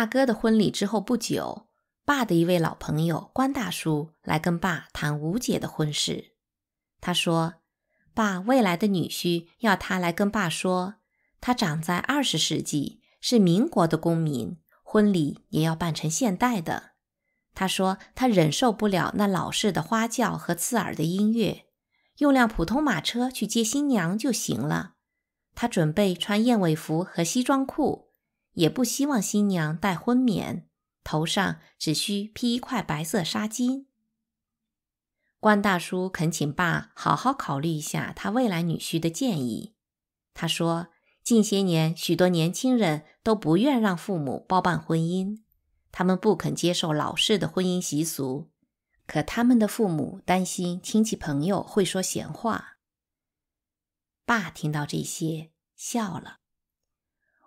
大哥的婚礼之后不久，爸的一位老朋友关大叔来跟爸谈吴姐的婚事。他说，爸未来的女婿要他来跟爸说，他长在二十世纪，是民国的公民，婚礼也要办成现代的。他说他忍受不了那老式的花轿和刺耳的音乐，用辆普通马车去接新娘就行了。他准备穿燕尾服和西装裤。也不希望新娘戴婚冕，头上只需披一块白色纱巾。关大叔恳请爸好好考虑一下他未来女婿的建议。他说，近些年许多年轻人都不愿让父母包办婚姻，他们不肯接受老式的婚姻习俗，可他们的父母担心亲戚朋友会说闲话。爸听到这些笑了。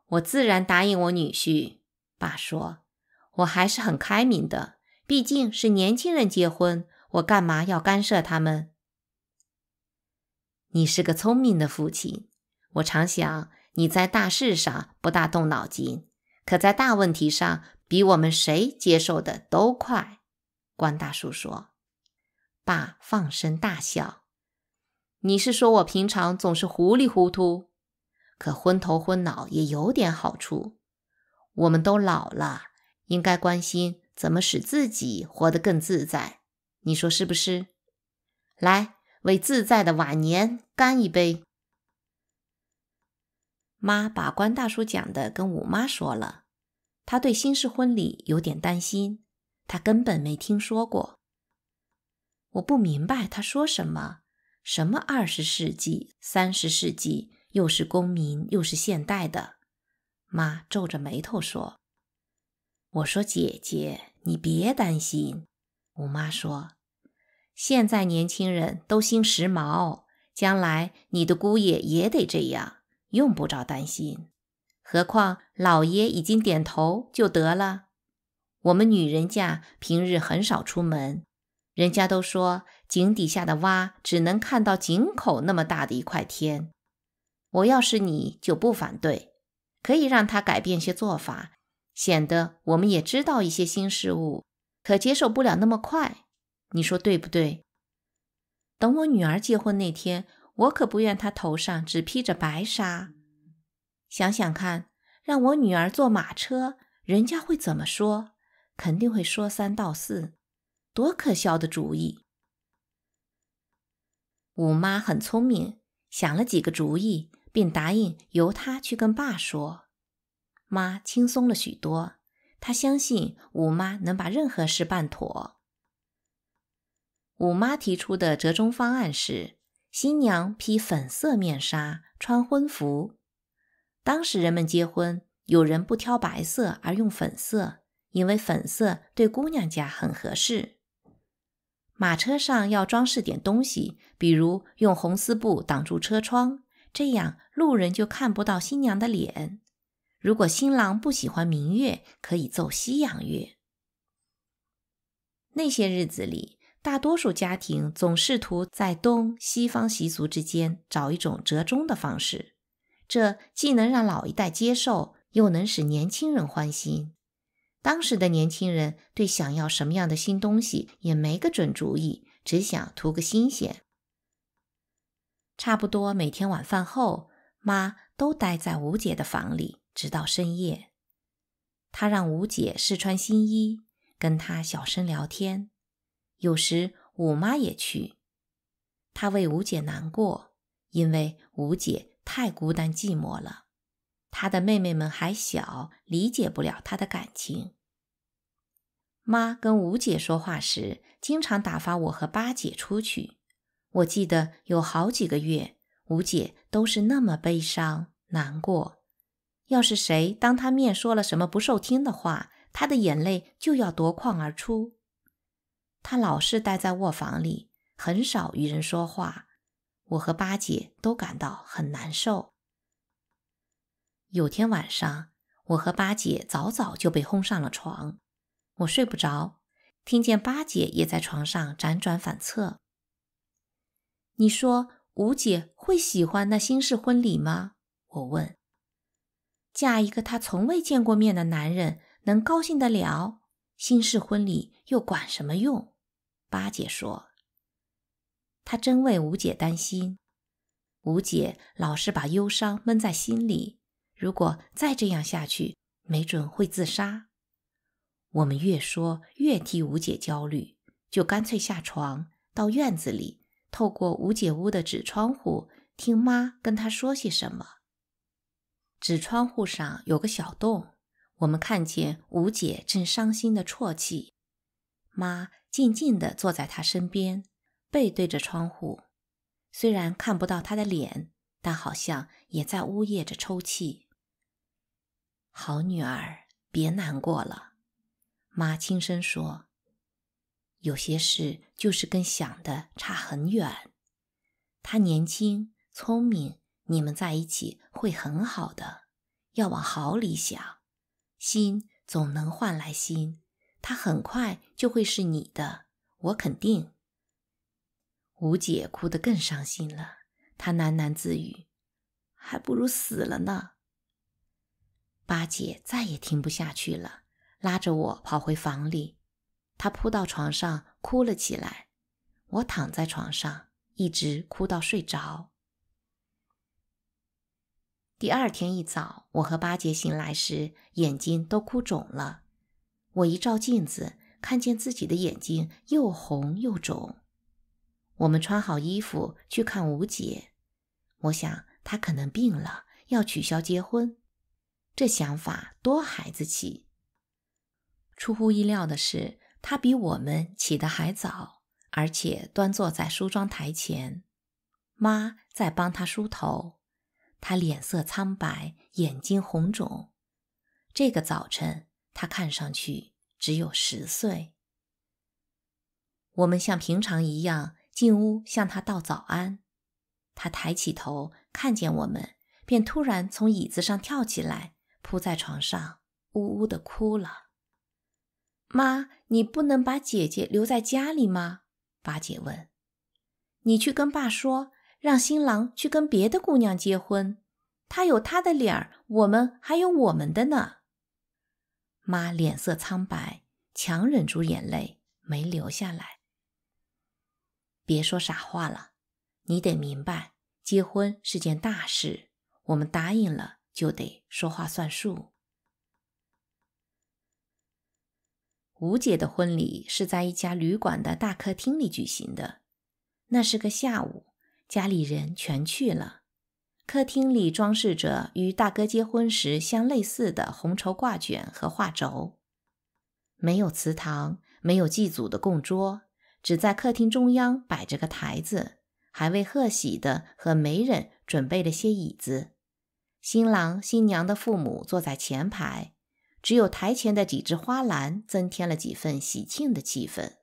我自然答应我女婿。爸说：“我还是很开明的，毕竟是年轻人结婚，我干嘛要干涉他们？”你是个聪明的父亲，我常想你在大事上不大动脑筋，可在大问题上比我们谁接受的都快。”关大叔说。爸放声大笑：“你是说我平常总是糊里糊涂？”可昏头昏脑也有点好处。我们都老了，应该关心怎么使自己活得更自在。你说是不是？来，为自在的晚年干一杯。妈把关大叔讲的跟五妈说了，他对新式婚礼有点担心，他根本没听说过。我不明白他说什么，什么二十世纪、三十世纪。又是公民，又是现代的，妈皱着眉头说：“我说姐姐，你别担心。”我妈说：“现在年轻人都兴时髦，将来你的姑爷也得这样，用不着担心。何况老爷已经点头就得了。我们女人家平日很少出门，人家都说井底下的蛙只能看到井口那么大的一块天。”我要是你，就不反对，可以让他改变些做法，显得我们也知道一些新事物。可接受不了那么快，你说对不对？等我女儿结婚那天，我可不愿她头上只披着白纱。想想看，让我女儿坐马车，人家会怎么说？肯定会说三道四，多可笑的主意！五妈很聪明，想了几个主意。并答应由他去跟爸说，妈轻松了许多。他相信五妈能把任何事办妥。五妈提出的折中方案是：新娘披粉色面纱，穿婚服。当时人们结婚，有人不挑白色而用粉色，因为粉色对姑娘家很合适。马车上要装饰点东西，比如用红丝布挡住车窗。这样，路人就看不到新娘的脸。如果新郎不喜欢明月，可以奏西洋乐。那些日子里，大多数家庭总试图在东西方习俗之间找一种折中的方式，这既能让老一代接受，又能使年轻人欢心。当时的年轻人对想要什么样的新东西也没个准主意，只想图个新鲜。差不多每天晚饭后，妈都待在五姐的房里，直到深夜。她让五姐试穿新衣，跟她小声聊天。有时五妈也去，她为五姐难过，因为五姐太孤单寂寞了。她的妹妹们还小，理解不了她的感情。妈跟五姐说话时，经常打发我和八姐出去。我记得有好几个月，五姐都是那么悲伤难过。要是谁当她面说了什么不受听的话，她的眼泪就要夺眶而出。她老是待在卧房里，很少与人说话。我和八姐都感到很难受。有天晚上，我和八姐早早就被轰上了床。我睡不着，听见八姐也在床上辗转反侧。你说吴姐会喜欢那新式婚礼吗？我问。嫁一个她从未见过面的男人，能高兴得了？新式婚礼又管什么用？八姐说：“她真为吴姐担心。吴姐老是把忧伤闷在心里，如果再这样下去，没准会自杀。”我们越说越替吴姐焦虑，就干脆下床到院子里。透过吴姐屋的纸窗户，听妈跟她说些什么。纸窗户上有个小洞，我们看见吴姐正伤心的啜泣，妈静静地坐在她身边，背对着窗户，虽然看不到她的脸，但好像也在呜咽着抽泣。好女儿，别难过了，妈轻声说。有些事就是跟想的差很远。他年轻聪明，你们在一起会很好的，要往好里想。心总能换来心，他很快就会是你的，我肯定。五姐哭得更伤心了，她喃喃自语：“还不如死了呢。”八姐再也听不下去了，拉着我跑回房里。他扑到床上哭了起来，我躺在床上一直哭到睡着。第二天一早，我和八姐醒来时，眼睛都哭肿了。我一照镜子，看见自己的眼睛又红又肿。我们穿好衣服去看吴姐，我想她可能病了，要取消结婚。这想法多孩子气。出乎意料的是。他比我们起得还早，而且端坐在梳妆台前，妈在帮他梳头。他脸色苍白，眼睛红肿。这个早晨，他看上去只有十岁。我们像平常一样进屋，向他道早安。他抬起头看见我们，便突然从椅子上跳起来，扑在床上，呜呜地哭了。妈，你不能把姐姐留在家里吗？八姐问。你去跟爸说，让新郎去跟别的姑娘结婚。他有他的脸儿，我们还有我们的呢。妈脸色苍白，强忍住眼泪，没流下来。别说傻话了，你得明白，结婚是件大事，我们答应了就得说话算数。吴姐的婚礼是在一家旅馆的大客厅里举行的。那是个下午，家里人全去了。客厅里装饰着与大哥结婚时相类似的红绸挂卷和画轴，没有祠堂，没有祭祖的供桌，只在客厅中央摆着个台子，还为贺喜的和媒人准备了些椅子。新郎新娘的父母坐在前排。只有台前的几只花篮增添了几分喜庆的气氛。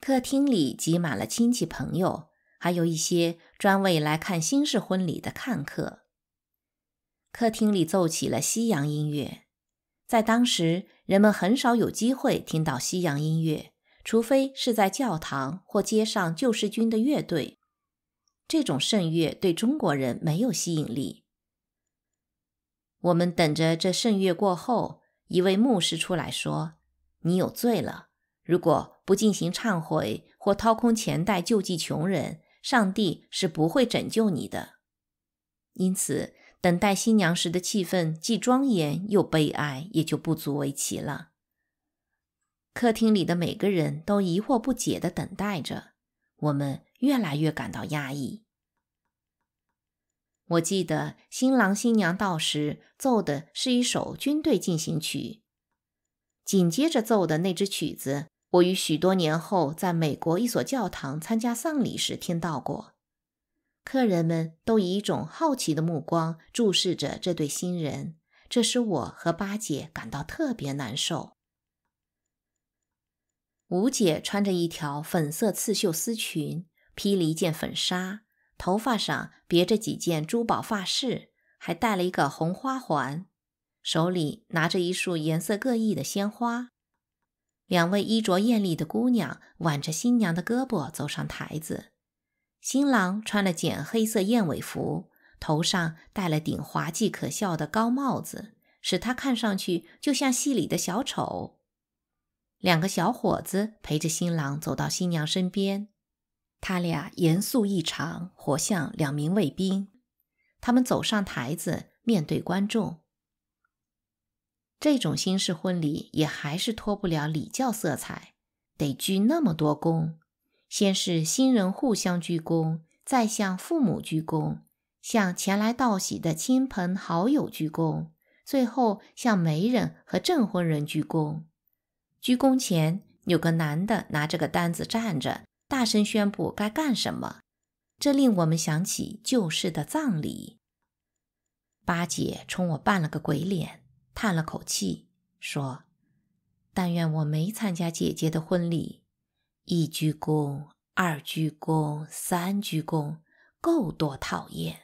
客厅里挤满了亲戚朋友，还有一些专为来看新式婚礼的看客。客厅里奏起了西洋音乐，在当时人们很少有机会听到西洋音乐，除非是在教堂或街上救世军的乐队。这种圣乐对中国人没有吸引力。我们等着这圣月过后，一位牧师出来说：“你有罪了，如果不进行忏悔或掏空钱袋救济穷人，上帝是不会拯救你的。”因此，等待新娘时的气氛既庄严又悲哀，也就不足为奇了。客厅里的每个人都疑惑不解地等待着，我们越来越感到压抑。我记得新郎新娘到时奏的是一首军队进行曲，紧接着奏的那支曲子，我于许多年后在美国一所教堂参加丧礼时听到过。客人们都以一种好奇的目光注视着这对新人，这使我和八姐感到特别难受。五姐穿着一条粉色刺绣丝裙，披了一件粉纱。头发上别着几件珠宝发饰，还戴了一个红花环，手里拿着一束颜色各异的鲜花。两位衣着艳丽的姑娘挽着新娘的胳膊走上台子。新郎穿了件黑色燕尾服，头上戴了顶滑稽可笑的高帽子，使他看上去就像戏里的小丑。两个小伙子陪着新郎走到新娘身边。他俩严肃异常，活像两名卫兵。他们走上台子，面对观众。这种新式婚礼也还是脱不了礼教色彩，得鞠那么多躬。先是新人互相鞠躬，再向父母鞠躬，向前来道喜的亲朋好友鞠躬，最后向媒人和证婚人鞠躬。鞠躬前，有个男的拿着个单子站着。大声宣布该干什么，这令我们想起旧式的葬礼。八姐冲我扮了个鬼脸，叹了口气说：“但愿我没参加姐姐的婚礼，一鞠躬，二鞠躬，三鞠躬，够多讨厌。”